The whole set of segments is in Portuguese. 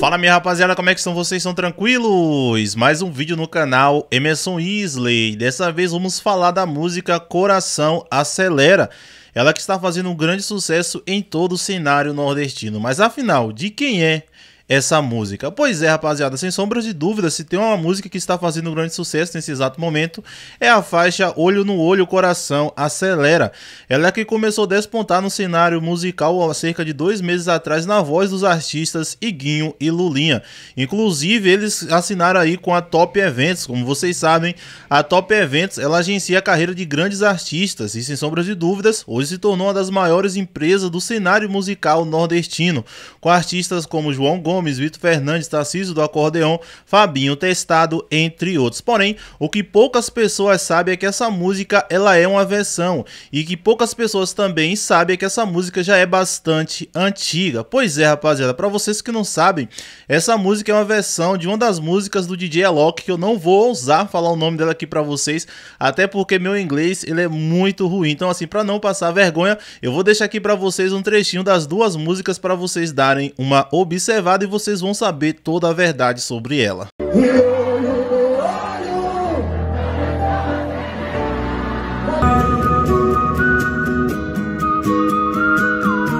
Fala minha rapaziada, como é que estão vocês? São tranquilos? Mais um vídeo no canal Emerson Isley. Dessa vez vamos falar da música Coração Acelera. Ela que está fazendo um grande sucesso em todo o cenário nordestino. Mas afinal, de quem é essa música. Pois é, rapaziada, sem sombras de dúvida, se tem uma música que está fazendo grande sucesso nesse exato momento, é a faixa Olho no Olho, Coração Acelera. Ela é que começou a despontar no cenário musical há cerca de dois meses atrás na voz dos artistas Iguinho e Lulinha. Inclusive, eles assinaram aí com a Top Events Como vocês sabem, a Top Events ela agencia a carreira de grandes artistas e, sem sombras de dúvidas, hoje se tornou uma das maiores empresas do cenário musical nordestino, com artistas como João Gomes. Gomes, Vitor Fernandes, Tarcísio do Acordeão, Fabinho Testado, entre outros. Porém, o que poucas pessoas sabem é que essa música ela é uma versão e que poucas pessoas também sabem é que essa música já é bastante antiga. Pois é, rapaziada, para vocês que não sabem, essa música é uma versão de uma das músicas do DJ Alok que eu não vou ousar falar o nome dela aqui para vocês, até porque meu inglês ele é muito ruim. Então assim, para não passar vergonha, eu vou deixar aqui para vocês um trechinho das duas músicas para vocês darem uma observada e vocês vão saber toda a verdade sobre ela.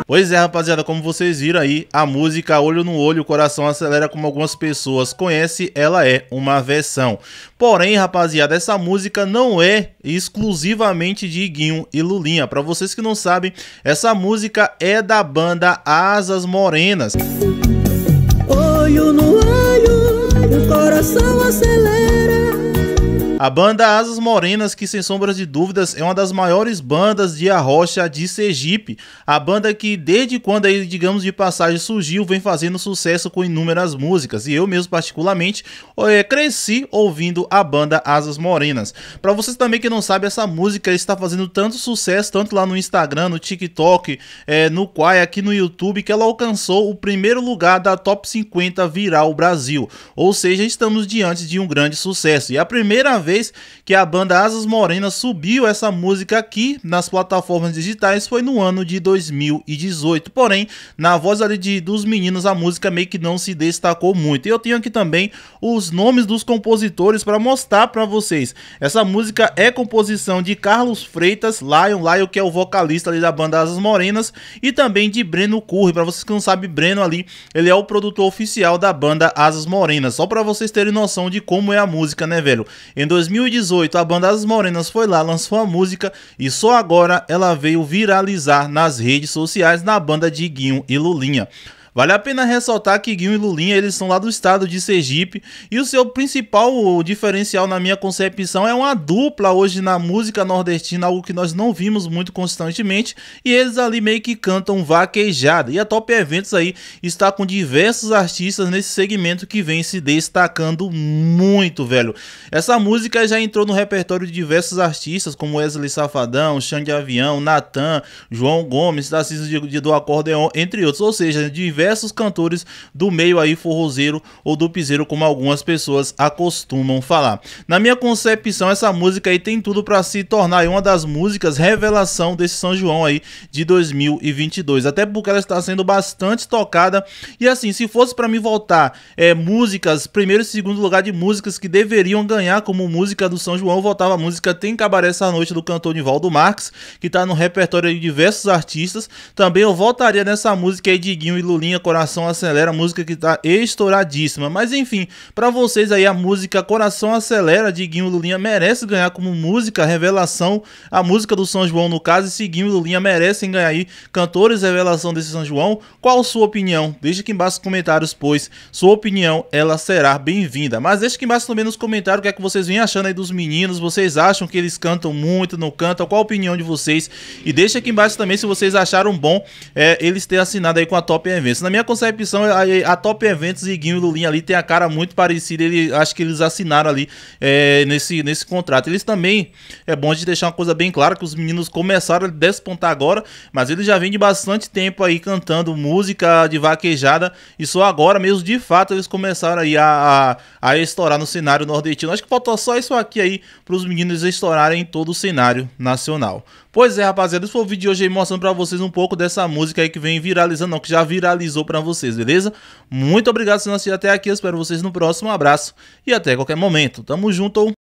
Pois é, rapaziada, como vocês viram aí, a música Olho no Olho, Coração Acelera, como algumas pessoas conhecem, ela é uma versão. Porém, rapaziada, essa música não é exclusivamente de Guinho e Lulinha. Para vocês que não sabem, essa música é da banda Asas Morenas. Música olho no olho, o coração acelera. A banda Asas Morenas, que sem sombras de dúvidas é uma das maiores bandas de arrocha de Sergipe. A banda que desde quando aí, digamos de passagem, surgiu, vem fazendo sucesso com inúmeras músicas. E eu mesmo particularmente é, cresci ouvindo a banda Asas Morenas. Para vocês também que não sabem, essa música está fazendo tanto sucesso, tanto lá no Instagram, no TikTok, é, no Quai, aqui no YouTube, que ela alcançou o primeiro lugar da Top 50 Viral Brasil. Ou seja, estamos diante de um grande sucesso. E a primeira vez vez que a banda Asas Morenas subiu essa música aqui nas plataformas digitais foi no ano de 2018. Porém, na voz ali de, dos meninos, a música meio que não se destacou muito. E eu tenho aqui também os nomes dos compositores para mostrar para vocês. Essa música é composição de Carlos Freitas, Lion, Lion que é o vocalista ali da banda Asas Morenas, e também de Breno Curry. Para vocês que não sabem, Breno ali, ele é o produtor oficial da banda Asas Morenas. Só para vocês terem noção de como é a música, né, velho? Em 2018 2018, a banda As Morenas foi lá, lançou a música e só agora ela veio viralizar nas redes sociais na banda de Guinho e Lulinha. Vale a pena ressaltar que Guinho e Lulinha, eles são lá do estado de Sergipe, e o seu principal diferencial na minha concepção é uma dupla hoje na música nordestina, algo que nós não vimos muito constantemente, e eles ali meio que cantam vaquejada. E a Top Eventos aí está com diversos artistas nesse segmento que vem se destacando muito, velho. Essa música já entrou no repertório de diversos artistas, como Wesley Safadão, Xande Avião, Natan, João Gomes, Tarcísio do Acordeon, entre outros, ou seja, diversos diversos cantores do meio aí forrozeiro ou do piseiro, como algumas pessoas acostumam falar. Na minha concepção, essa música aí tem tudo para se tornar uma das músicas revelação desse São João aí de 2022, até porque ela está sendo bastante tocada. E assim, se fosse para mim voltar é, músicas, primeiro e segundo lugar de músicas que deveriam ganhar como música do São João, voltava a música Tem Cabaré essa noite do cantor Nivaldo Marques, que tá no repertório de diversos artistas. Também eu voltaria nessa música aí de Guinho e Lulinha minha Coração Acelera, música que tá estouradíssima. Mas enfim, para vocês aí, a música Coração Acelera de Guinho Lulinha merece ganhar como música revelação. A música do São João, no caso, e se Guinho Lulinha merecem ganhar aí cantores revelação desse São João. Qual sua opinião? Deixa aqui embaixo nos comentários, pois sua opinião ela será bem-vinda. Mas deixa aqui embaixo também nos comentários o que é que vocês vêm achando aí dos meninos. Vocês acham que eles cantam muito, não cantam? Qual a opinião de vocês? E deixa aqui embaixo também se vocês acharam bom é, eles terem assinado aí com a Top Events na minha concepção, a, a Top Eventos e Guinho Lulinha ali tem a cara muito parecida. Ele, acho que eles assinaram ali é, nesse, nesse contrato. Eles também, é bom de deixar uma coisa bem clara, que os meninos começaram a despontar agora, mas eles já vêm de bastante tempo aí cantando música de vaquejada e só agora mesmo, de fato, eles começaram aí a, a, a estourar no cenário nordestino. Acho que faltou só isso aqui aí para os meninos estourarem em todo o cenário nacional. Pois é, rapaziada, esse foi o vídeo de hoje aí mostrando para vocês um pouco dessa música aí que vem viralizando, não, que já viralizou disponibilizou para vocês, beleza? Muito obrigado por assistir até aqui, eu espero vocês no próximo, um abraço e até qualquer momento. Tamo junto!